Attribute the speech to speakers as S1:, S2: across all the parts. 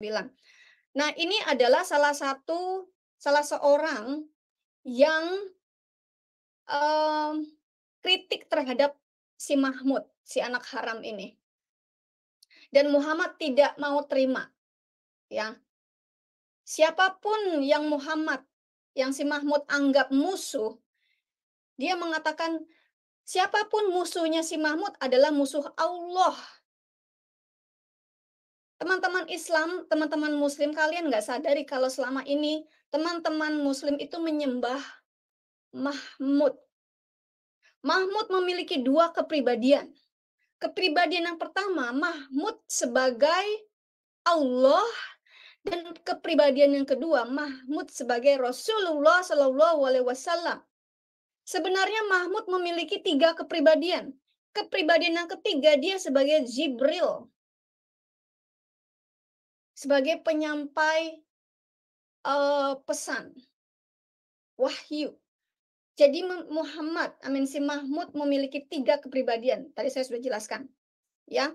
S1: bilang. Nah, ini adalah salah satu salah seorang yang um, kritik terhadap si Mahmud, si anak haram ini. Dan Muhammad tidak mau terima. Ya. Siapapun yang Muhammad yang si Mahmud anggap musuh, dia mengatakan siapapun musuhnya si Mahmud adalah musuh Allah teman-teman Islam, teman-teman Muslim kalian nggak sadari kalau selama ini teman-teman Muslim itu menyembah Mahmud. Mahmud memiliki dua kepribadian. Kepribadian yang pertama, Mahmud sebagai Allah dan kepribadian yang kedua, Mahmud sebagai Rasulullah Shallallahu Alaihi Wasallam. Sebenarnya Mahmud memiliki tiga kepribadian. Kepribadian
S2: yang ketiga dia sebagai Jibril, sebagai
S1: penyampai uh, pesan wahyu. Jadi Muhammad Amin si Mahmud memiliki tiga kepribadian. Tadi saya sudah jelaskan. Ya.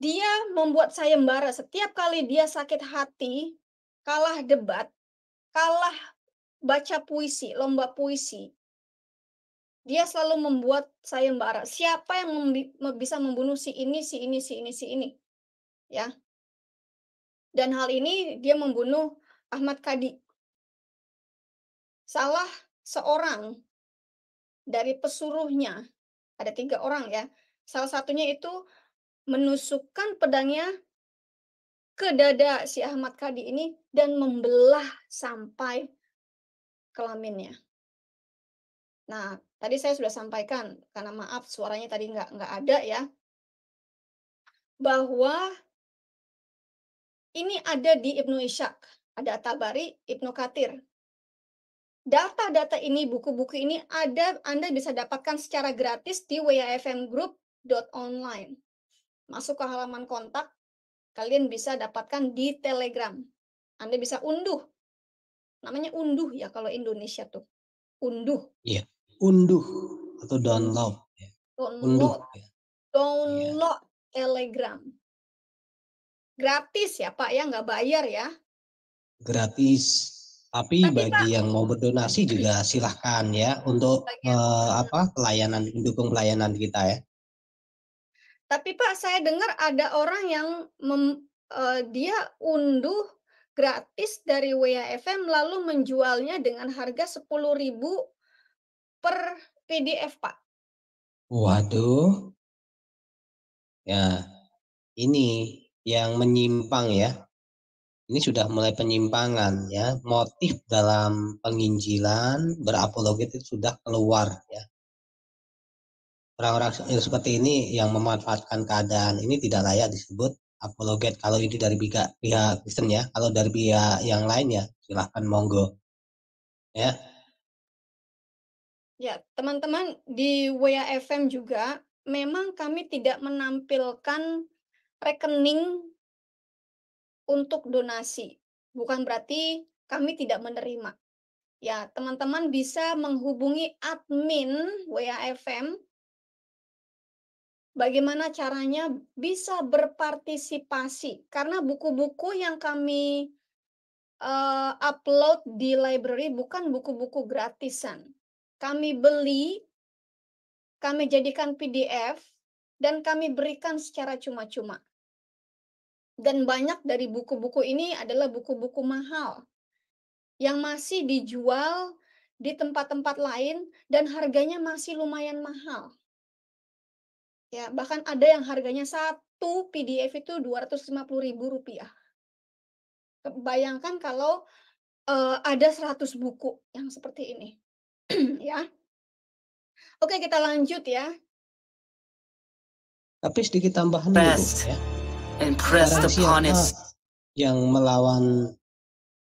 S1: Dia membuat saya sayembara setiap kali dia sakit hati, kalah debat, kalah baca puisi, lomba puisi. Dia selalu membuat saya sayembara. Siapa yang bisa membunuh si ini, si ini, si ini, si ini? Ya.
S2: Dan hal ini dia membunuh Ahmad Kadi.
S1: Salah seorang dari pesuruhnya, ada tiga orang ya, salah satunya itu menusukkan pedangnya ke dada si Ahmad Kadi ini dan membelah sampai kelaminnya. Nah, tadi saya sudah sampaikan karena maaf
S2: suaranya tadi nggak nggak ada ya, bahwa
S1: ini ada di Ibnu Ishak, ada Tabari, Ibnu Katir. Data-data ini, buku-buku ini ada Anda bisa dapatkan secara gratis di wafmgroup.online. Masuk ke halaman kontak, kalian bisa dapatkan di Telegram. Anda bisa unduh. Namanya unduh ya kalau Indonesia tuh. Unduh. Iya,
S3: unduh atau download. Ya.
S1: Download. Ya. Download yeah. Telegram gratis ya Pak ya, nggak bayar ya?
S4: Gratis. Tapi, Tapi bagi Pak, yang mau berdonasi juga silahkan ya untuk eh, apa pelayanan mendukung pelayanan kita ya.
S1: Tapi Pak saya dengar ada orang yang mem, uh, dia unduh gratis dari WAFM lalu menjualnya dengan harga 10.000 per PDF Pak.
S4: Waduh. Ya, ini yang menyimpang ya. Ini sudah mulai penyimpangan ya. Motif dalam penginjilan berapologet itu sudah keluar ya. Orang-orang seperti ini yang memanfaatkan keadaan ini tidak layak disebut apologet kalau ini dari pihak pihak Kristen ya. Kalau dari pihak yang lain ya silahkan monggo.
S1: Ya. Ya, teman-teman di WA FM juga memang kami tidak menampilkan rekening untuk donasi. Bukan berarti kami tidak menerima. Ya, teman-teman bisa menghubungi admin WAFM bagaimana caranya bisa berpartisipasi. Karena buku-buku yang kami uh, upload di library bukan buku-buku gratisan. Kami beli, kami jadikan PDF, dan kami berikan secara cuma-cuma. Dan banyak dari buku-buku ini adalah buku-buku mahal yang masih dijual di tempat-tempat lain dan harganya masih lumayan mahal. Ya, bahkan ada yang harganya satu PDF itu Rp250.000. Bayangkan kalau uh, ada 100 buku
S2: yang seperti ini. ya. Oke, kita lanjut ya.
S4: Tapi sedikit tambahan dulu ya and pressed upon Yang melawan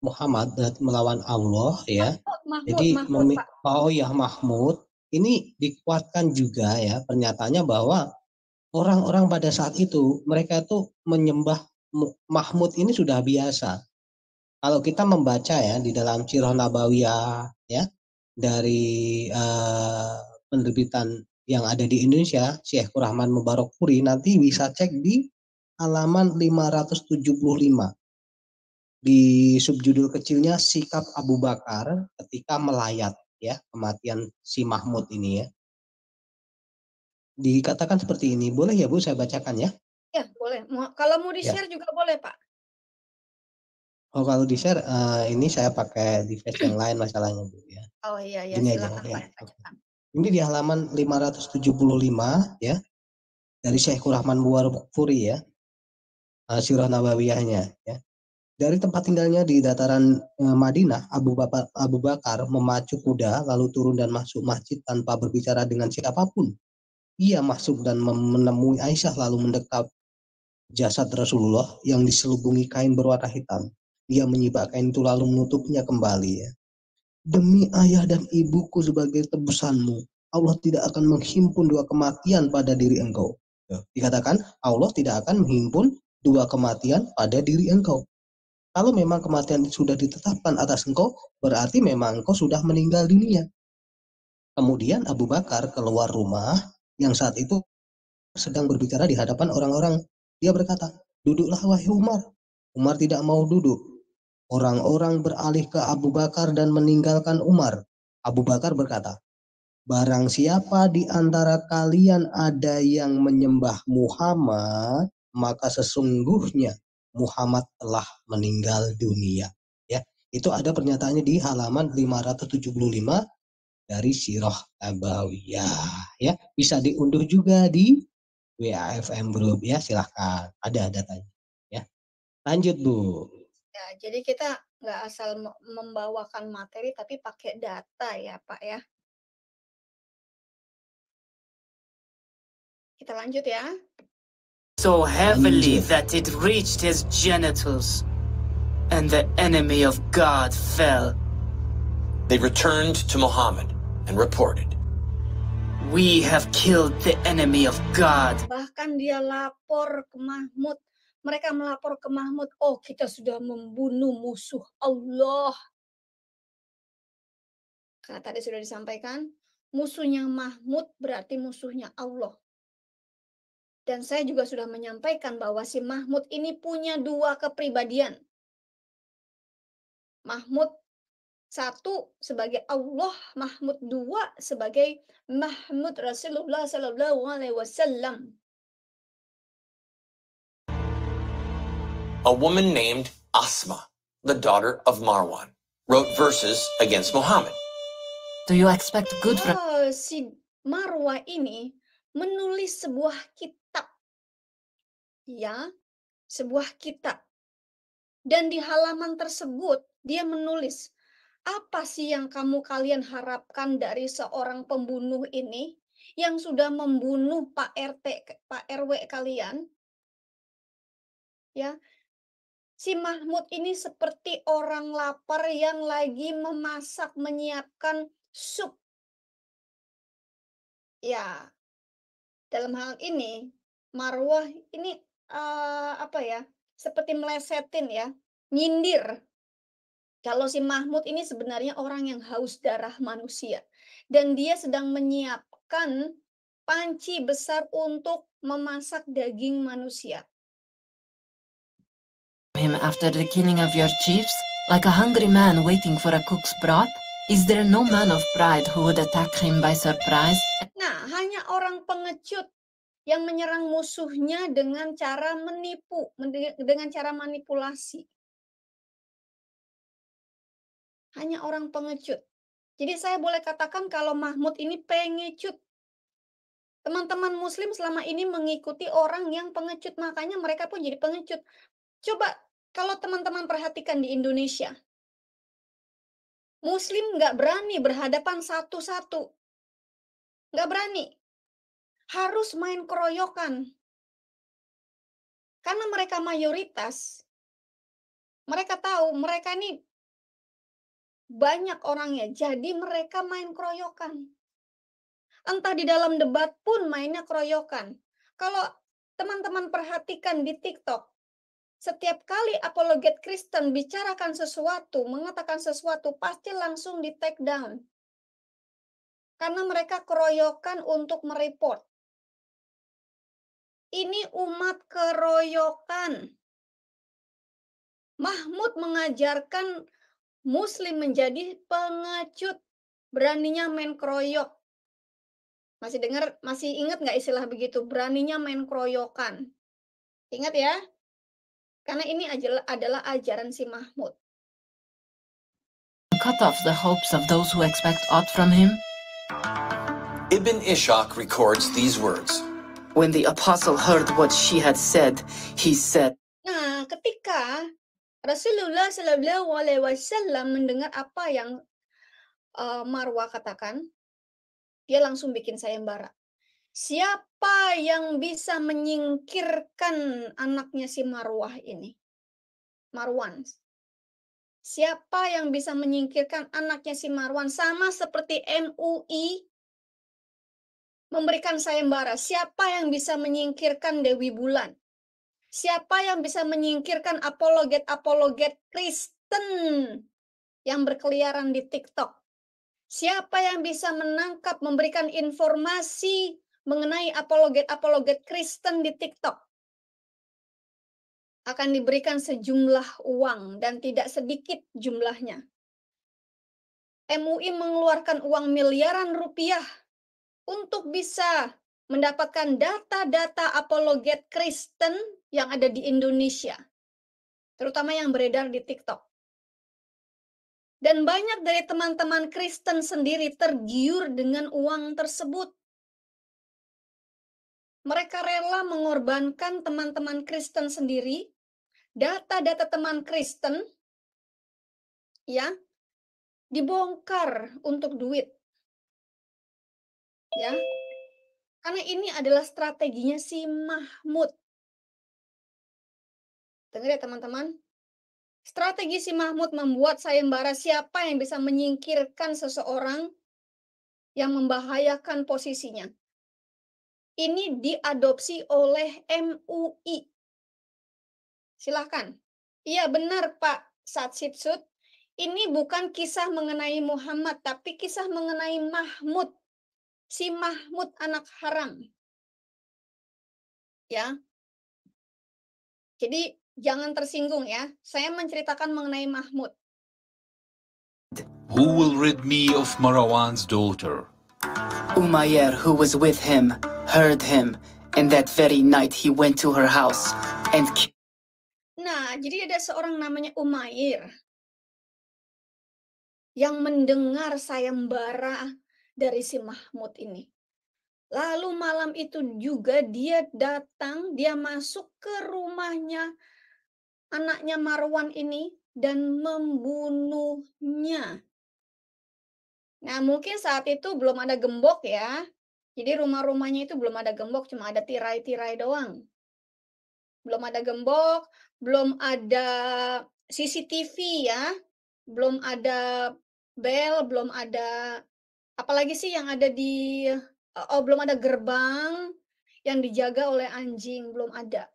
S4: Muhammad eh, melawan Allah ya.
S1: Jadi Mahmud,
S4: oh ya Mahmud ini dikuatkan juga ya pernyataannya bahwa orang-orang pada saat itu mereka itu menyembah Mahmud ini sudah biasa. Kalau kita membaca ya di dalam Sirah Nabawiyah ya dari eh, penerbitan yang ada di Indonesia, Syekh Rahman Mubarakpuri nanti bisa cek di halaman 575 di subjudul kecilnya sikap Abu Bakar ketika melayat ya kematian si Mahmud ini ya. Dikatakan seperti ini, boleh ya Bu saya bacakan ya?
S1: Ya boleh. Kalau mau di ya. share ya. juga boleh Pak.
S4: Oh kalau di share uh, ini saya pakai device yang lain masalahnya Bu
S1: ya. Oh iya iya. Ini silakan, aja,
S4: ya. Pak, ya. Ini di halaman 575 ya dari Syekh Rahman Buar Furi ya uh, eh, Sirah Nabawiyahnya. Ya. Dari tempat tinggalnya di dataran eh, Madinah, Abu, Bakar, Abu Bakar memacu kuda lalu turun dan masuk masjid tanpa berbicara dengan siapapun. Ia masuk dan menemui Aisyah lalu mendekap jasad Rasulullah yang diselubungi kain berwarna hitam. Ia menyibak kain itu lalu menutupnya kembali. Ya. Demi ayah dan ibuku sebagai tebusanmu, Allah tidak akan menghimpun dua kematian pada diri engkau. Ya, dikatakan Allah tidak akan menghimpun dua kematian pada diri engkau. Kalau memang kematian sudah ditetapkan atas engkau, berarti memang engkau sudah meninggal dunia. Kemudian Abu Bakar keluar rumah yang saat itu sedang berbicara di hadapan orang-orang. Dia berkata, duduklah wahai Umar. Umar tidak mau duduk. Orang-orang beralih ke Abu Bakar dan meninggalkan Umar. Abu Bakar berkata, Barang siapa di antara kalian ada yang menyembah Muhammad, maka sesungguhnya Muhammad telah meninggal dunia. Ya, itu ada pernyataannya di halaman 575 dari Sirah Abawiyah. Ya, bisa diunduh juga di WAFM Group ya, silahkan. Ada datanya. Ya, lanjut Bu.
S1: Ya, jadi kita nggak asal membawakan materi tapi
S2: pakai data ya Pak ya.
S1: Kita lanjut ya
S3: so heavily that it reached his
S5: genitals, and the enemy of God fell. They returned to Muhammad and reported. We have killed the
S3: enemy of God.
S1: Bahkan dia lapor ke Mahmud. Mereka melapor ke Mahmud, "Oh, kita sudah membunuh musuh Allah." Karena tadi sudah disampaikan, musuhnya Mahmud berarti musuhnya Allah. Dan saya juga sudah menyampaikan bahwa si Mahmud ini punya dua kepribadian. Mahmud satu sebagai Allah, Mahmud dua sebagai Mahmud Rasulullah Sallallahu Alaihi Wasallam.
S4: A woman named Asma, the daughter of Marwan, wrote verses against Muhammad.
S3: Do you expect
S1: good? Oh, si Marwa ini menulis sebuah kitab. Ya, sebuah kitab. Dan di halaman tersebut dia menulis, apa sih yang kamu kalian harapkan dari seorang pembunuh ini yang sudah membunuh Pak RT, Pak RW kalian? Ya. Si Mahmud ini seperti orang lapar yang lagi memasak
S2: menyiapkan sup. Ya,
S1: dalam hal ini marwah ini uh, apa ya? Seperti melesetin ya, nyindir. Kalau si Mahmud ini sebenarnya orang yang haus darah manusia dan dia sedang menyiapkan panci besar untuk memasak daging manusia.
S5: Him after the killing of your chiefs, like a hungry man waiting for a cook's broth, Is there no man of pride who would attack him by surprise?
S1: Nah, hanya orang pengecut yang menyerang musuhnya dengan cara menipu, dengan cara
S2: manipulasi. Hanya orang pengecut.
S1: Jadi saya boleh katakan kalau Mahmud ini pengecut. Teman-teman muslim selama ini mengikuti orang yang pengecut, makanya mereka pun jadi pengecut. Coba kalau teman-teman perhatikan di Indonesia, Muslim nggak
S2: berani berhadapan satu-satu. Nggak berani. Harus main keroyokan. Karena mereka mayoritas, mereka tahu mereka ini banyak orangnya,
S1: jadi mereka main keroyokan. Entah di dalam debat pun mainnya keroyokan. Kalau teman-teman perhatikan di TikTok, setiap kali apologet Kristen bicarakan sesuatu, mengatakan sesuatu, pasti langsung di take down. Karena mereka keroyokan untuk mereport.
S2: Ini umat keroyokan.
S1: Mahmud mengajarkan Muslim menjadi pengecut, beraninya main keroyok. Masih dengar, masih ingat nggak istilah begitu? Beraninya main keroyokan. Ingat ya, karena ini adalah ajaran si Mahmud.
S3: Cut off the hopes of
S5: those who expect aught from him. Ibn Ishaq records these words. When the apostle heard what she had said, he said,
S1: Nah, ketika Rasulullah Shallallahu Alaihi Wasallam mendengar apa yang uh, eh, Marwa katakan, dia langsung bikin sayembara. Siapa yang bisa menyingkirkan anaknya si Marwah ini? Marwan. Siapa yang bisa menyingkirkan anaknya si Marwan? Sama seperti MUI memberikan sayembara. Siapa yang bisa menyingkirkan Dewi Bulan? Siapa yang bisa menyingkirkan apologet-apologet Kristen yang berkeliaran di TikTok? Siapa yang bisa menangkap, memberikan informasi mengenai apologet-apologet Kristen di TikTok akan diberikan sejumlah uang dan tidak sedikit jumlahnya. MUI mengeluarkan uang miliaran rupiah untuk bisa mendapatkan data-data apologet Kristen yang ada di Indonesia, terutama yang beredar di TikTok. Dan banyak dari teman-teman Kristen sendiri tergiur dengan uang tersebut mereka rela mengorbankan teman-teman Kristen sendiri, data-data teman Kristen, ya, dibongkar
S2: untuk duit. Ya. Karena ini adalah
S1: strateginya si Mahmud. Dengar ya teman-teman. Strategi si Mahmud membuat sayembara siapa yang bisa menyingkirkan seseorang yang membahayakan posisinya ini diadopsi oleh MUI. Silahkan. Iya benar Pak Satsitsut. Ini bukan kisah mengenai Muhammad, tapi kisah mengenai Mahmud. Si Mahmud anak haram.
S2: Ya. Jadi jangan tersinggung
S1: ya. Saya menceritakan mengenai Mahmud.
S3: Who will rid
S5: me of Marwan's daughter? Umayr who was with him, heard him, and that very night he went to her house and
S1: Nah, jadi ada seorang namanya Umair yang mendengar sayembara dari si Mahmud ini. Lalu malam itu juga dia datang, dia masuk ke rumahnya anaknya Marwan ini dan membunuhnya. Nah, mungkin saat itu belum ada gembok ya. Jadi rumah-rumahnya itu belum ada gembok, cuma ada tirai-tirai doang. Belum ada gembok, belum ada CCTV ya, belum ada bel, belum ada apalagi sih yang ada di oh, oh belum ada gerbang yang dijaga oleh anjing, belum ada.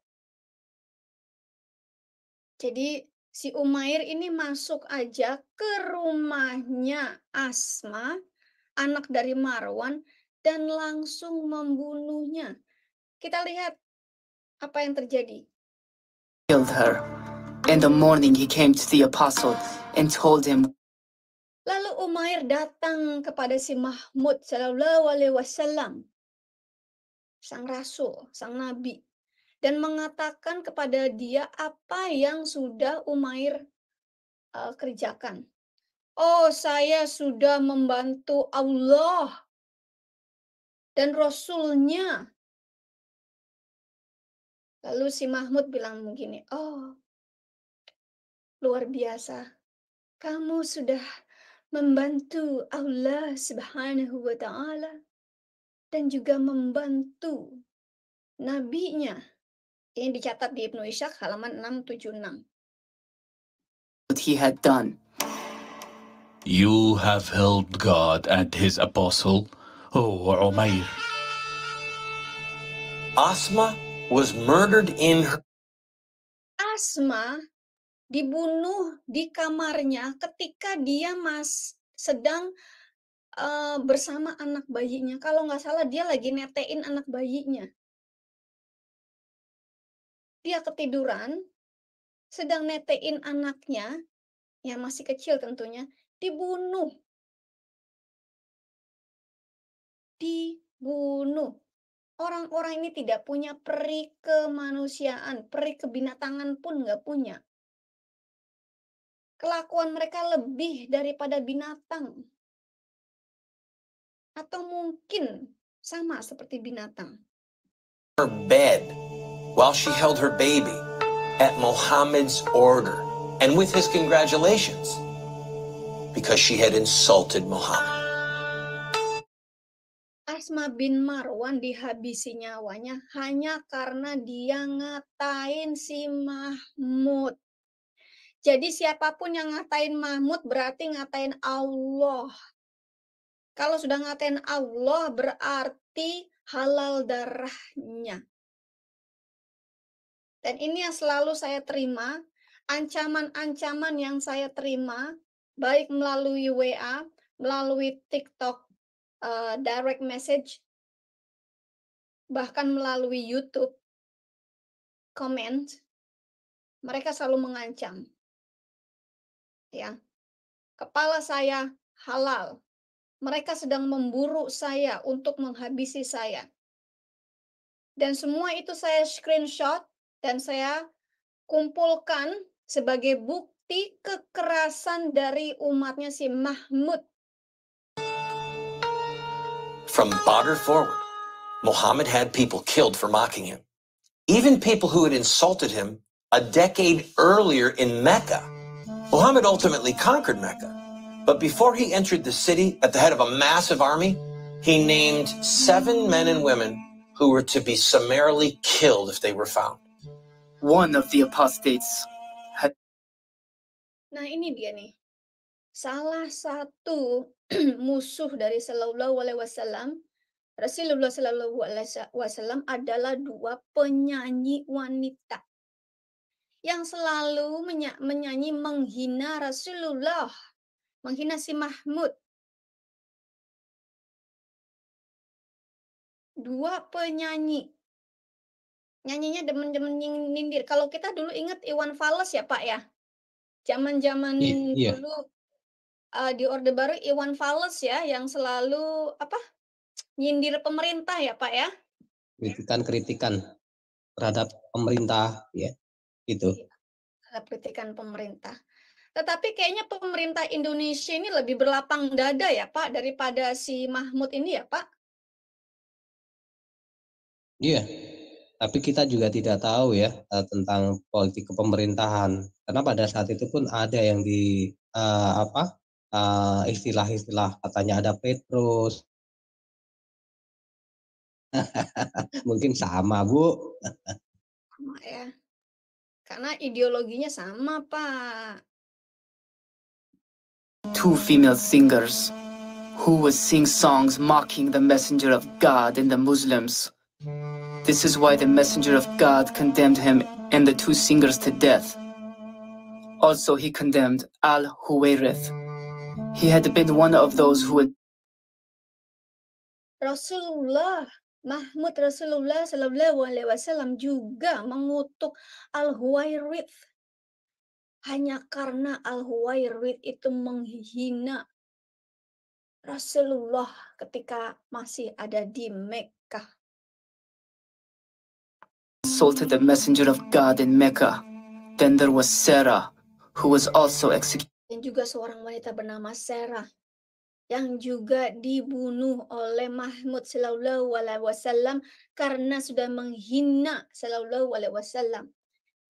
S1: Jadi si Umair ini masuk aja ke rumahnya Asma, anak dari Marwan, dan langsung membunuhnya. Kita lihat apa yang terjadi. Lalu Umair datang kepada si Mahmud sallallahu alaihi wasallam sang rasul, sang nabi dan mengatakan kepada dia apa yang sudah Umair uh, kerjakan. Oh, saya sudah membantu Allah dan Rasulnya.
S2: Lalu si Mahmud bilang begini, oh
S1: luar biasa, kamu sudah membantu Allah subhanahu wa ta'ala dan juga membantu nabinya. Ini dicatat di Ibnu Ishaq halaman 676.
S5: What he had done. You have helped God and his apostle Oh, Omair. Asma was murdered in her
S1: Asma dibunuh di kamarnya ketika dia mas sedang uh, bersama anak bayinya. Kalau nggak salah dia lagi netein anak bayinya.
S2: Dia ketiduran, sedang netein anaknya, yang masih kecil tentunya, dibunuh
S1: dibunuh. Orang-orang ini tidak punya peri kemanusiaan, peri kebinatangan pun nggak punya. Kelakuan mereka lebih daripada binatang. Atau mungkin sama seperti binatang.
S4: Her bed while she held her baby at Mohammed's order and with his congratulations because she had insulted Mohammed.
S1: Asma bin Marwan dihabisi nyawanya hanya karena dia ngatain si Mahmud. Jadi siapapun yang ngatain Mahmud berarti ngatain Allah. Kalau sudah ngatain Allah berarti halal darahnya. Dan ini yang selalu saya terima, ancaman-ancaman yang saya terima, baik melalui WA, melalui TikTok, uh, direct message, bahkan
S2: melalui YouTube, comment, mereka selalu mengancam. Ya, kepala saya halal.
S1: Mereka sedang memburu saya untuk menghabisi saya. Dan semua itu saya screenshot dan saya kumpulkan sebagai bukti kekerasan dari umatnya si Mahmud
S4: From Badr forward, Muhammad had people killed for mocking him. Even people who had insulted him a decade earlier in Mecca. Muhammad ultimately conquered Mecca, but before he entered the city at the head of a massive army, he named seven men and women who were to
S5: be summarily killed if they were found. One of the apostates had.
S1: Nah, ini dia nih. salah satu musuh dari Shallallahu Alaihi Wasallam Rasulullah Shallallahu Alaihi Wasallam adalah dua penyanyi wanita yang selalu menyanyi menghina Rasulullah, menghina si Mahmud.
S2: Dua penyanyi
S1: nyanyinya demen-demen nyindir. Kalau kita dulu ingat Iwan Fales ya Pak ya, zaman-zaman yeah. Iya. dulu uh, di Orde Baru Iwan Fals ya yang selalu apa nyindir pemerintah ya Pak ya?
S4: Kritikan-kritikan terhadap pemerintah ya itu. Iya,
S1: terhadap kritikan pemerintah. Tetapi kayaknya pemerintah Indonesia ini lebih berlapang dada ya Pak daripada si Mahmud ini ya Pak?
S4: Iya, yeah. tapi kita juga tidak tahu ya eh, tentang politik kepemerintahan. Karena pada saat itu pun ada yang di uh, apa uh, istilah-istilah katanya ada Petrus. Mungkin sama, Bu.
S1: sama ya. Karena ideologinya sama, Pak.
S4: Two female singers
S5: who would sing songs mocking the messenger of God and the Muslims. This is why the messenger of God condemned him and the two singers to death. Also, he condemned Al Huwayrith, He had been one of those
S3: who had
S1: Rasulullah Mahmud Rasulullah Sallallahu Alaihi Wasallam juga mengutuk Al Huwairith hanya karena Al Huwairith itu menghina Rasulullah ketika masih ada di Mekah.
S5: Insulted the messenger of God in Mecca. Then there was Sarah, who was also executed
S1: dan juga seorang wanita bernama Sarah yang juga dibunuh oleh Mahmud Sallallahu Alaihi Wasallam karena sudah menghina Sallallahu Alaihi Wasallam.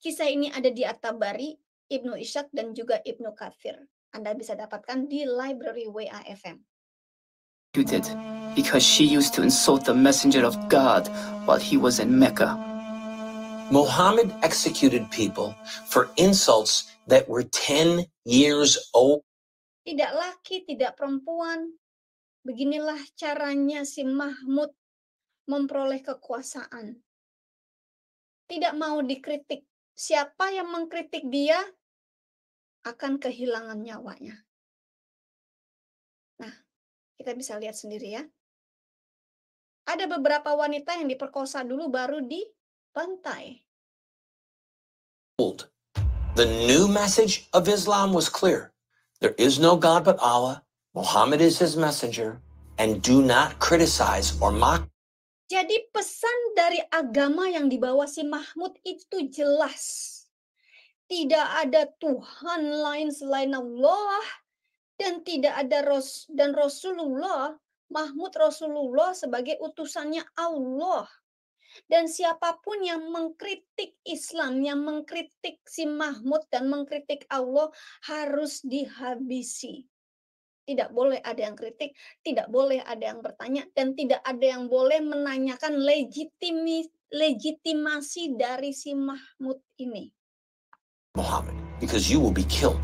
S1: Kisah ini ada di At-Tabari, Ibnu Ishaq, dan juga Ibnu Kafir. Anda bisa dapatkan di library WAFM.
S5: did, because she used to insult the messenger of God while he was in Mecca. Muhammad executed people for insults
S4: that were 10 years old.
S1: Tidak laki, tidak perempuan. Beginilah caranya si Mahmud memperoleh kekuasaan. Tidak mau dikritik. Siapa yang mengkritik dia
S2: akan kehilangan nyawanya. Nah, kita bisa lihat sendiri ya. Ada beberapa wanita yang diperkosa
S1: dulu baru dibantai.
S4: The new message of Islam was clear. There is no God but Allah. Muhammad is his messenger. And do not criticize or mock.
S1: Jadi pesan dari agama yang dibawa si Mahmud itu jelas. Tidak ada Tuhan lain selain Allah dan tidak ada Ros dan Rasulullah Mahmud Rasulullah sebagai utusannya Allah dan siapapun yang mengkritik Islam, yang mengkritik si Mahmud dan mengkritik Allah harus dihabisi. Tidak boleh ada yang kritik, tidak boleh ada yang bertanya, dan tidak ada yang boleh menanyakan legitimasi dari si Mahmud ini.
S3: Muhammad,
S4: because you will be killed.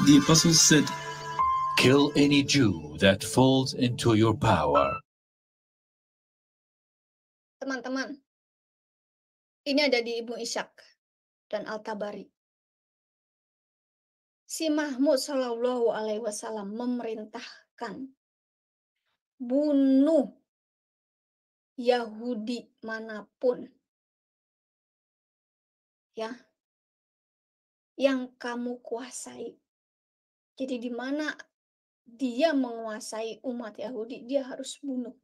S5: The Apostles said, Kill
S3: any Jew that falls into your power.
S2: Teman-teman, ini ada di Ibnu Ishak dan Al-Tabari. Si Mahmud Shallallahu Alaihi Wasallam memerintahkan bunuh Yahudi manapun ya yang kamu kuasai jadi di mana dia
S1: menguasai umat Yahudi, dia harus bunuh.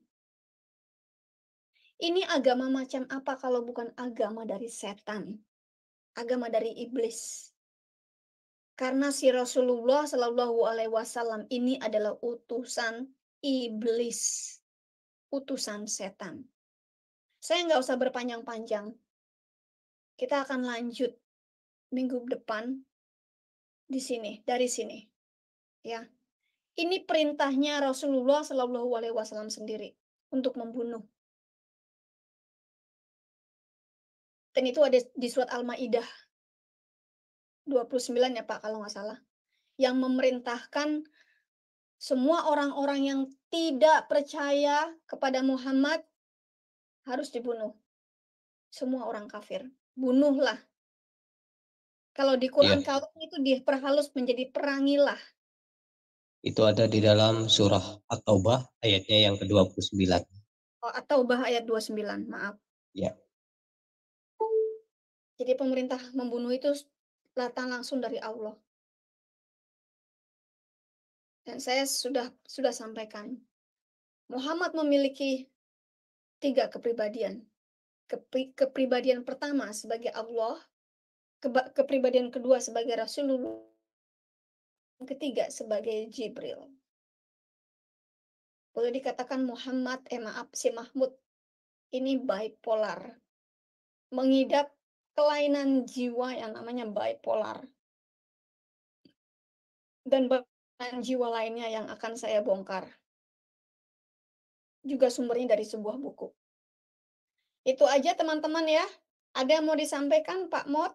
S1: Ini agama macam apa kalau bukan agama dari setan? Agama dari iblis. Karena si Rasulullah Shallallahu Alaihi Wasallam ini adalah utusan iblis, utusan setan. Saya nggak usah berpanjang-panjang. Kita akan lanjut minggu depan di sini, dari sini ya. Ini perintahnya Rasulullah Shallallahu alaihi wasallam sendiri untuk membunuh.
S2: Dan itu ada di surat Al-Maidah
S1: 29 ya Pak kalau nggak salah. Yang memerintahkan semua orang-orang yang tidak percaya kepada Muhammad harus dibunuh. Semua orang kafir. Bunuhlah kalau di Quran yeah. kalau itu diperhalus menjadi perangilah
S4: itu ada di dalam surah At-Taubah ayatnya yang ke-29.
S1: Oh, At-Taubah ayat 29, maaf. Ya. Jadi pemerintah membunuh itu
S2: datang langsung dari Allah. Dan saya
S1: sudah sudah sampaikan, Muhammad memiliki tiga kepribadian. Kepri, kepribadian pertama sebagai Allah, ke, kepribadian kedua sebagai Rasulullah, ketiga sebagai Jibril.
S2: Boleh dikatakan Muhammad, eh maaf, si Mahmud ini bipolar. Mengidap kelainan jiwa yang namanya bipolar. Dan kelainan jiwa lainnya yang akan saya bongkar. Juga sumbernya dari sebuah buku. Itu aja teman-teman ya. Ada yang mau disampaikan Pak Mot?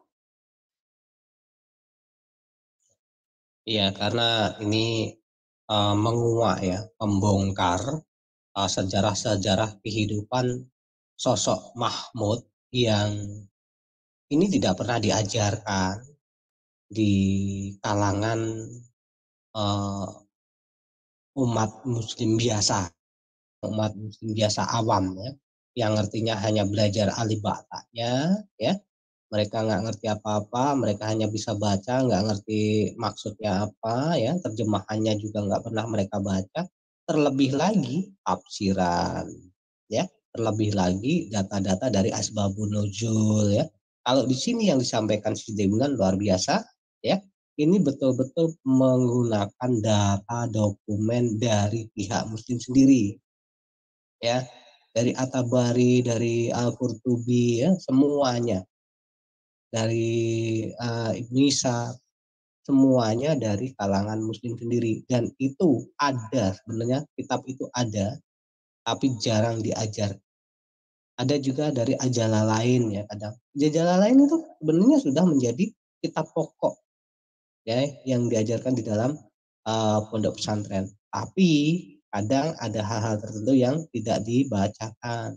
S3: Iya, karena ini uh,
S4: menguak ya, membongkar uh, sejarah-sejarah kehidupan sosok Mahmud yang ini tidak pernah diajarkan di kalangan uh, umat muslim biasa, umat muslim biasa awam ya, yang artinya hanya belajar alibatanya ya, mereka nggak ngerti apa-apa, mereka hanya bisa baca, nggak ngerti maksudnya apa, ya terjemahannya juga nggak pernah mereka baca. Terlebih lagi tafsiran, ya terlebih lagi data-data dari asbabun nuzul ya. Kalau di sini yang disampaikan si Dewan luar biasa, ya ini betul-betul menggunakan data dokumen dari pihak muslim sendiri, ya dari Atabari, dari Al-Qurtubi, ya semuanya dari uh, Indonesia semuanya dari kalangan muslim sendiri dan itu ada sebenarnya kitab itu ada tapi jarang diajar. Ada juga dari ajala lain ya kadang. ajala lain itu sebenarnya sudah menjadi kitab pokok ya yang diajarkan di dalam uh, pondok pesantren. Tapi kadang ada hal-hal tertentu yang tidak dibacakan,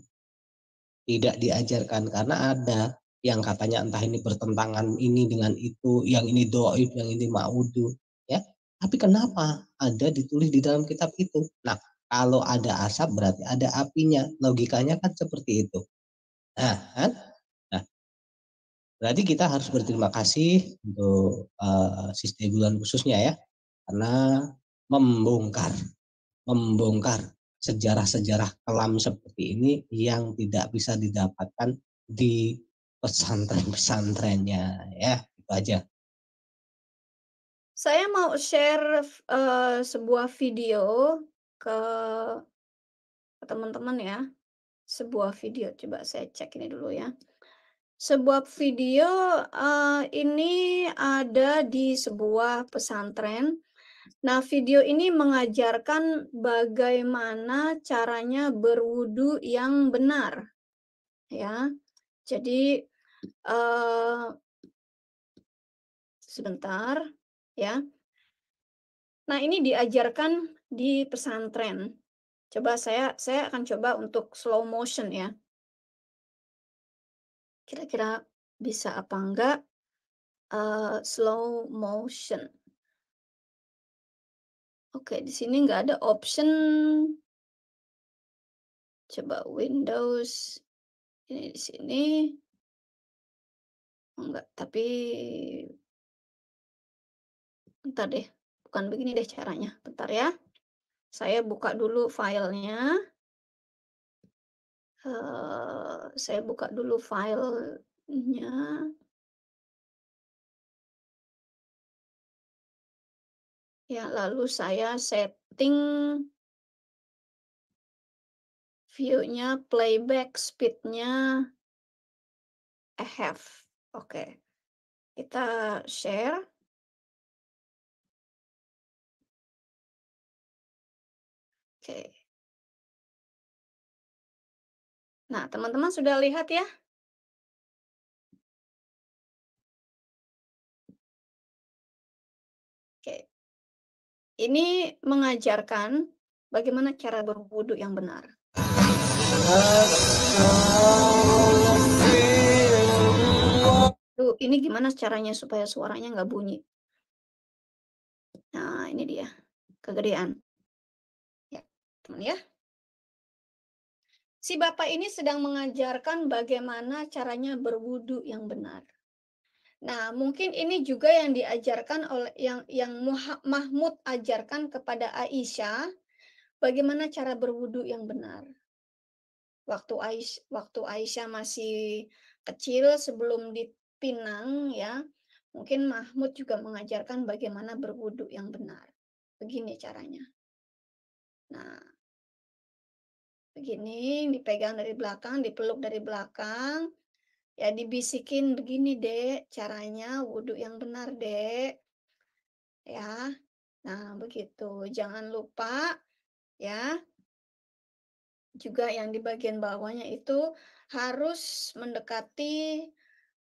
S4: tidak diajarkan karena ada yang katanya entah ini bertentangan ini dengan itu, yang ini doib, yang ini maudu, ya. Tapi kenapa ada ditulis di dalam kitab itu? Nah, kalau ada asap berarti ada apinya. Logikanya kan seperti itu. Nah, kan? nah berarti kita harus berterima kasih untuk uh, eh, sistem bulan khususnya ya, karena membongkar, membongkar sejarah-sejarah kelam seperti ini yang tidak bisa didapatkan di pesantren-pesantrennya ya itu aja
S1: saya mau share uh, sebuah video ke, teman-teman ya sebuah video coba saya cek ini dulu ya sebuah video uh, ini ada di sebuah pesantren nah video ini mengajarkan bagaimana caranya berwudu yang benar ya jadi sebentar ya. Nah, ini diajarkan di pesantren. Coba saya saya akan coba untuk slow motion ya.
S2: Kira-kira bisa apa enggak uh, slow motion. Oke, di sini enggak ada option. Coba Windows ini di sini. Enggak, tapi Bentar deh, bukan begini deh caranya. Bentar ya. Saya buka dulu filenya.
S3: Uh,
S2: saya buka dulu filenya. Ya, lalu saya setting view-nya, playback
S3: speed-nya, I have. Oke. Kita share. Oke. Nah,
S2: teman-teman sudah lihat ya?
S1: Oke. Ini mengajarkan bagaimana cara berwudu yang benar. Duh, ini gimana caranya supaya suaranya nggak bunyi? Nah, ini dia. Kegedean. Ya, teman ya. Si bapak ini sedang mengajarkan bagaimana caranya berwudu yang benar. Nah, mungkin ini juga yang diajarkan oleh yang yang Mahmud ajarkan kepada Aisyah bagaimana cara berwudu yang benar. Waktu Aisyah, waktu Aisyah masih kecil sebelum di, Pinang ya. Mungkin Mahmud juga mengajarkan bagaimana berwudu yang benar. Begini caranya. Nah, begini dipegang dari belakang, dipeluk dari belakang. Ya dibisikin begini, Dek, caranya wudu yang benar, Dek. Ya. Nah, begitu. Jangan lupa ya. Juga yang di bagian bawahnya itu harus mendekati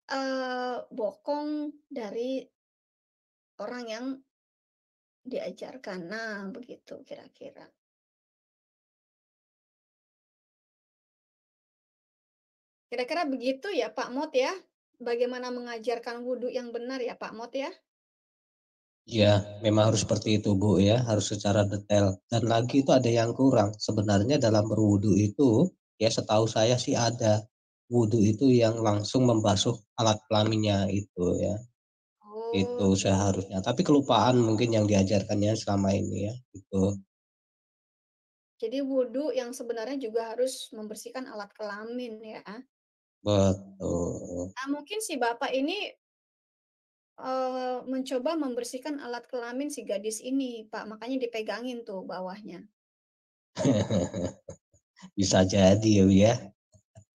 S1: uh, bokong dari orang yang diajarkan. Nah, begitu kira-kira. Kira-kira begitu ya, Pak Mot, ya? Bagaimana mengajarkan wudhu yang benar ya, Pak Mot, ya?
S4: ya memang harus seperti itu, Bu, ya, harus secara detail. Dan lagi itu ada yang kurang, sebenarnya dalam berwudhu itu, ya setahu saya sih ada wudhu itu yang langsung membasuh alat kelaminnya itu ya oh. itu seharusnya tapi kelupaan mungkin yang diajarkannya selama ini ya itu
S1: jadi wudhu yang sebenarnya juga harus membersihkan alat kelamin ya
S3: betul
S1: nah, mungkin si bapak ini uh, mencoba membersihkan alat kelamin si gadis ini pak makanya dipegangin tuh bawahnya
S4: bisa jadi ya, ya.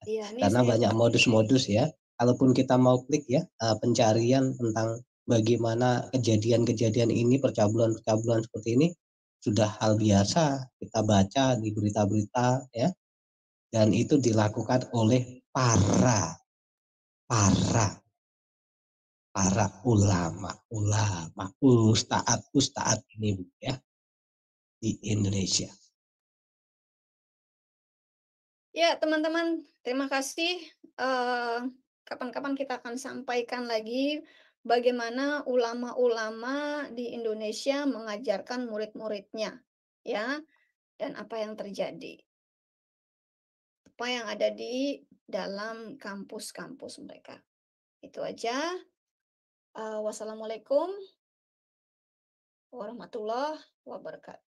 S4: Iya, karena banyak modus-modus ya. Kalaupun kita mau klik ya eh, pencarian tentang bagaimana kejadian-kejadian ini percabulan-percabulan seperti ini sudah hal biasa kita baca di berita-berita ya. Dan itu dilakukan oleh para para para
S3: ulama, ulama, ustadz, ustadz ini ya di Indonesia.
S1: Ya, teman-teman, terima kasih. Eh, kapan-kapan uh, kita akan sampaikan lagi bagaimana ulama-ulama di Indonesia mengajarkan murid-muridnya, ya, dan apa yang terjadi, apa yang ada di dalam kampus-kampus mereka. Itu aja. Uh, wassalamualaikum warahmatullahi wabarakatuh.